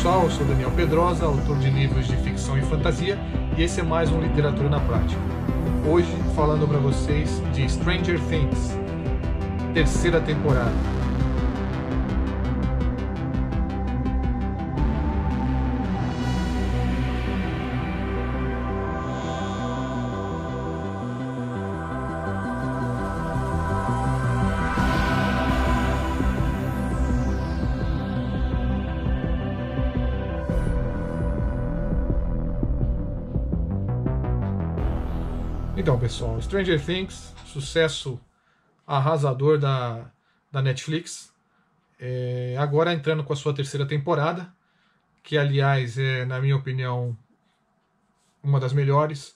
pessoal, eu sou Daniel Pedrosa, autor de livros de ficção e fantasia, e esse é mais um Literatura na Prática. Hoje falando para vocês de Stranger Things, terceira temporada. Então, pessoal, Stranger Things, sucesso arrasador da, da Netflix. É, agora entrando com a sua terceira temporada, que aliás é, na minha opinião, uma das melhores,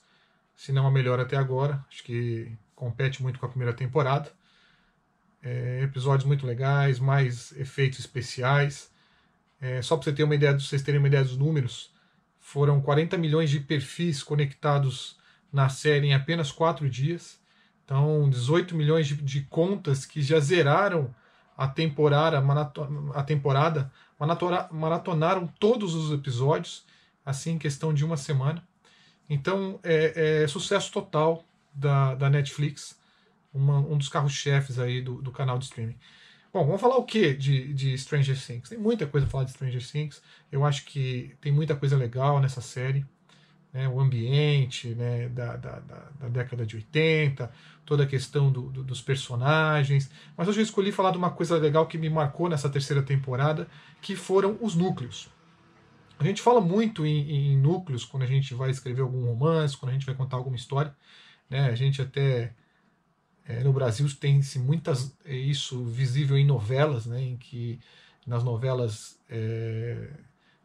se não a melhor até agora. Acho que compete muito com a primeira temporada. É, episódios muito legais, mais efeitos especiais. É, só para você ter uma ideia, vocês terem uma ideia dos números, foram 40 milhões de perfis conectados na série em apenas quatro dias. Então, 18 milhões de, de contas que já zeraram a temporada, a temporada maratora, maratonaram todos os episódios, assim, em questão de uma semana. Então, é, é sucesso total da, da Netflix, uma, um dos carros-chefes aí do, do canal de streaming. Bom, vamos falar o que de, de Stranger Things? Tem muita coisa a falar de Stranger Things. Eu acho que tem muita coisa legal nessa série né, o ambiente né, da, da, da, década de 80, toda a questão do, do, dos personagens. Mas hoje eu escolhi falar de uma coisa legal que me marcou nessa terceira temporada, que foram os núcleos. A gente fala muito em, em núcleos quando a gente vai escrever algum romance, quando a gente vai contar alguma história. Né? A gente até é, no Brasil tem-se muitas é, isso visível em novelas, né, em que nas novelas é,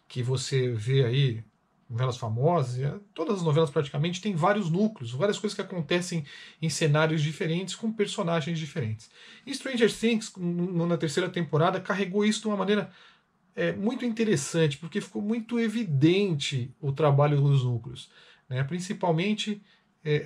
que você vê aí novelas famosas, é, todas as novelas praticamente têm vários núcleos, várias coisas que acontecem em cenários diferentes com personagens diferentes. E Stranger Things, na terceira temporada, carregou isso de uma maneira é, muito interessante, porque ficou muito evidente o trabalho dos núcleos, né? principalmente é,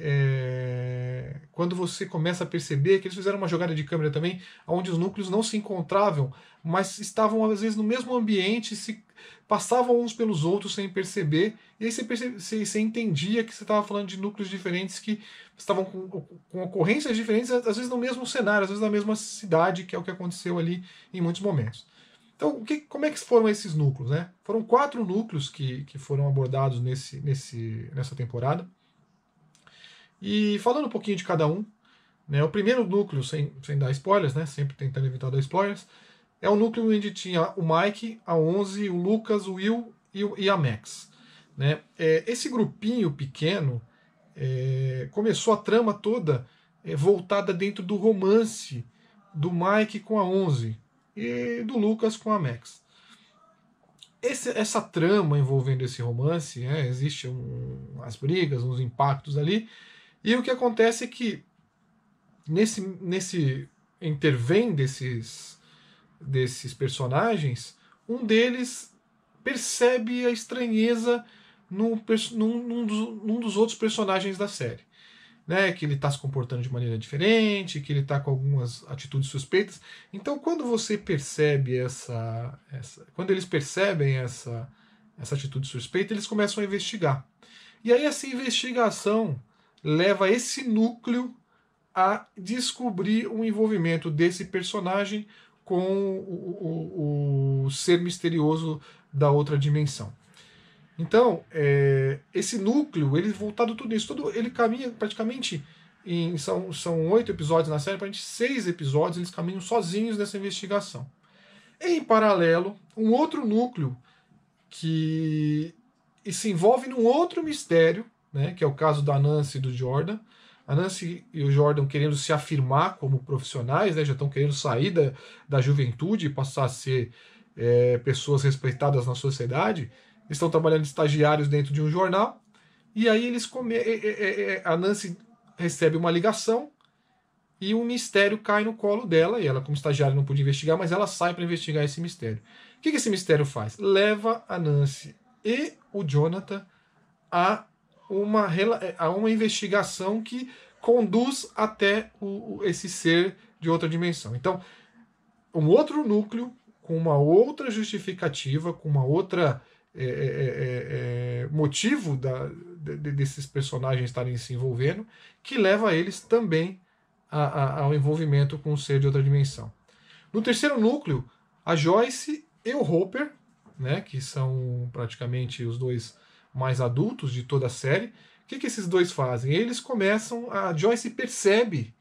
é, quando você começa a perceber que eles fizeram uma jogada de câmera também, onde os núcleos não se encontravam, mas estavam às vezes no mesmo ambiente, se passavam uns pelos outros sem perceber, e aí você, percebe, você, você entendia que você estava falando de núcleos diferentes que estavam com, com, ocorrências diferentes, às vezes no mesmo cenário, às vezes na mesma cidade, que é o que aconteceu ali em muitos momentos. Então, que, como é que foram esses núcleos? Né? Foram quatro núcleos que, que foram abordados nesse, nesse, nessa temporada. E falando um pouquinho de cada um, né, o primeiro núcleo, sem, sem dar spoilers, né, sempre tentando evitar dar spoilers, é o núcleo onde tinha o Mike, a 11, o Lucas, o Will e, a Max. Né? É, esse grupinho pequeno é, começou a trama toda é, voltada dentro do romance do Mike com a 11 e do Lucas com a Max. Esse, essa trama envolvendo esse romance, é, existe um, as brigas, uns impactos ali, e o que acontece é que nesse, nesse intervém desses desses personagens, um deles percebe a estranheza num, num, num, dos, num dos outros personagens da série. Né, que ele está se comportando de maneira diferente, que ele está com algumas atitudes suspeitas. Então, quando você percebe essa, essa, quando eles percebem essa, essa atitude suspeita, eles começam a investigar. E aí essa investigação leva esse núcleo a descobrir o envolvimento desse personagem com o, o, o ser misterioso da outra dimensão. Então, é, esse núcleo, ele voltado tudo isso, tudo, ele caminha praticamente em, são, são oito episódios na série, praticamente seis episódios eles caminham sozinhos nessa investigação. Em paralelo, um outro núcleo que se envolve num outro mistério, né, que é o caso da Nancy e do Jordan, a Nancy e o Jordan querendo se afirmar como profissionais, né, já estão querendo sair da, da juventude e passar a ser é, pessoas respeitadas na sociedade, estão trabalhando estagiários dentro de um jornal, e aí eles come... É, é, é, a Nancy recebe uma ligação e um mistério cai no colo dela, e ela como estagiária não podia investigar, mas ela sai para investigar esse mistério. O que, que esse mistério faz? Leva a Nancy e o Jonathan a uma, a uma investigação que conduz até o, esse ser de outra dimensão. Então, um outro núcleo com uma outra justificativa, com uma outra é, é, é, é, é motivo da, de, desses personagens estarem se envolvendo, que leva eles também a, a, ao envolvimento com o ser de outra dimensão. No terceiro núcleo, a Joyce e o Hopper, né, que são praticamente os dois mais adultos de toda a série, o que, que esses dois fazem? Eles começam. A Joyce percebe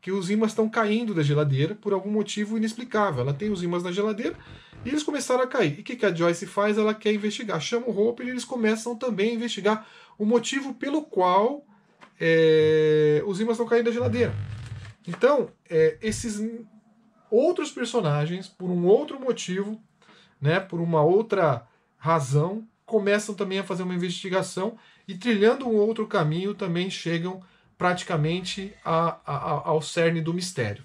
que os ímãs estão caindo da geladeira por algum motivo inexplicável. Ela tem os ímãs na geladeira e eles começaram a cair. E o que, que a Joyce faz? Ela quer investigar. Chama o Roper e eles começam também a investigar o motivo pelo qual é, os ímãs estão caindo da geladeira. Então, é, esses outros personagens, por um outro motivo, né, por uma outra razão, começam também a fazer uma investigação e, trilhando um outro caminho, também chegam praticamente a, a, a, ao cerne do mistério.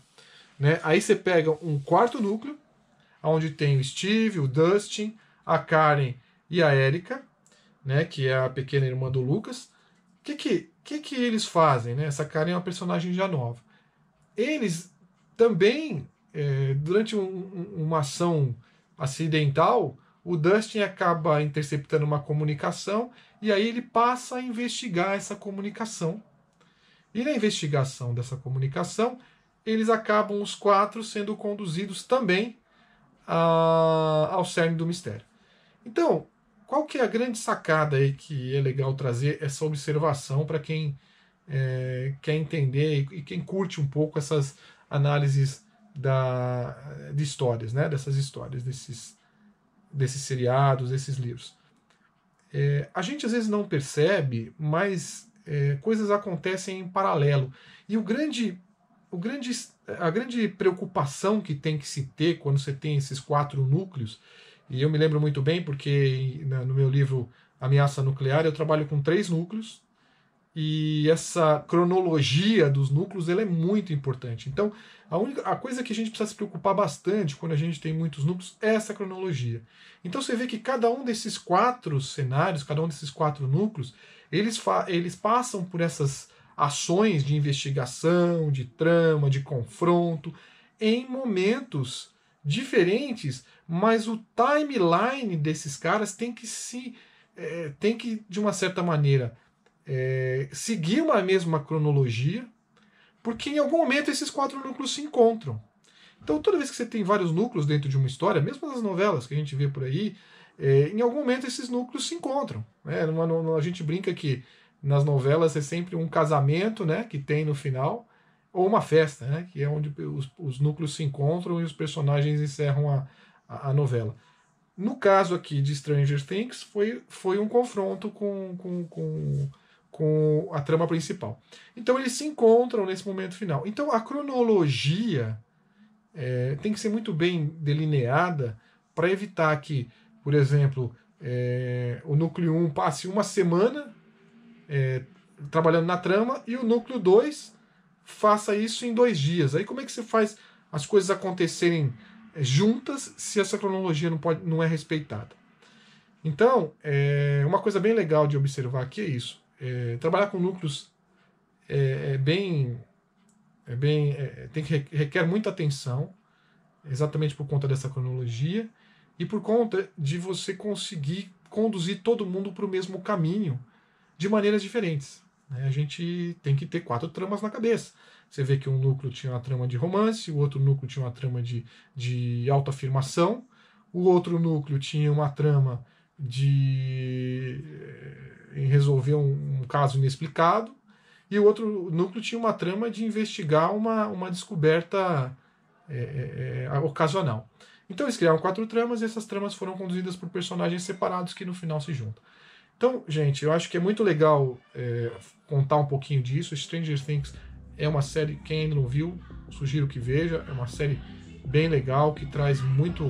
Né? Aí você pega um quarto núcleo, onde tem o Steve, o Dustin, a Karen e a Erika, né, que é a pequena irmã do Lucas. O que que, que que eles fazem? Né? Essa Karen é uma personagem já nova. Eles também, é, durante um, uma ação acidental, o Dustin acaba interceptando uma comunicação e aí ele passa a investigar essa comunicação. E na investigação dessa comunicação, eles acabam os quatro sendo conduzidos também a, ao cerne do mistério. Então, qual que é a grande sacada aí que é legal trazer essa observação para quem é, quer entender e, e quem curte um pouco essas análises da, de histórias, né? Dessas histórias, desses desses seriados, desses livros. É, a gente às vezes não percebe, mas é, coisas acontecem em paralelo. E o grande, o grande, a grande preocupação que tem que se ter quando você tem esses quatro núcleos, e eu me lembro muito bem porque no meu livro Ameaça Nuclear eu trabalho com três núcleos, e essa cronologia dos núcleos ela é muito importante. Então, a única a coisa que a gente precisa se preocupar bastante quando a gente tem muitos núcleos é essa cronologia. Então você vê que cada um desses quatro cenários, cada um desses quatro núcleos, eles, eles passam por essas ações de investigação, de trama, de confronto, em momentos diferentes, mas o timeline desses caras tem que se. É, tem que, de uma certa maneira, é, seguir uma mesma cronologia, porque em algum momento esses quatro núcleos se encontram. Então, toda vez que você tem vários núcleos dentro de uma história, mesmo nas novelas que a gente vê por aí, é, em algum momento esses núcleos se encontram. Né? Numa, numa, a gente brinca que nas novelas é sempre um casamento né, que tem no final, ou uma festa, né, que é onde os, os núcleos se encontram e os personagens encerram a, a, a, novela. No caso aqui de Stranger Things, foi, foi um confronto com, com, com com a trama principal. Então eles se encontram nesse momento final. Então a cronologia é, tem que ser muito bem delineada para evitar que, por exemplo, é, o núcleo 1 passe uma semana é, trabalhando na trama e o núcleo 2 faça isso em dois dias. Aí como é que você faz as coisas acontecerem é, juntas se essa cronologia não, pode, não é respeitada? Então, é, uma coisa bem legal de observar aqui é isso. É, trabalhar com núcleos é, é bem. É bem é, é, tem que, requer muita atenção, exatamente por conta dessa cronologia e por conta de você conseguir conduzir todo mundo para o mesmo caminho de maneiras diferentes. Né? A gente tem que ter quatro tramas na cabeça. Você vê que um núcleo tinha uma trama de romance, o outro núcleo tinha uma trama de, de autoafirmação, o outro núcleo tinha uma trama de eh, em resolver um, um caso inexplicado, e o outro núcleo tinha uma trama de investigar uma, uma descoberta é, é, ocasional. Então eles criaram quatro tramas e essas tramas foram conduzidas por personagens separados que no final se juntam. Então, gente, eu acho que é muito legal é, contar um pouquinho disso. Stranger Things é uma série, quem ainda não viu, sugiro que veja. É uma série bem legal que traz muito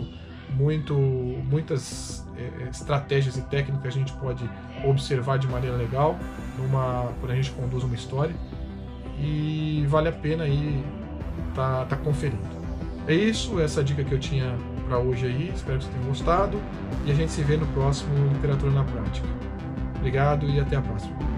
muito, muitas é, estratégias e técnicas a gente pode observar de maneira legal numa, quando a gente conduz uma história e vale a pena aí tá, tá conferindo. É isso, essa é dica que eu tinha para hoje aí, espero que vocês tenham gostado e a gente se vê no próximo Literatura na Prática. Obrigado e até a próxima.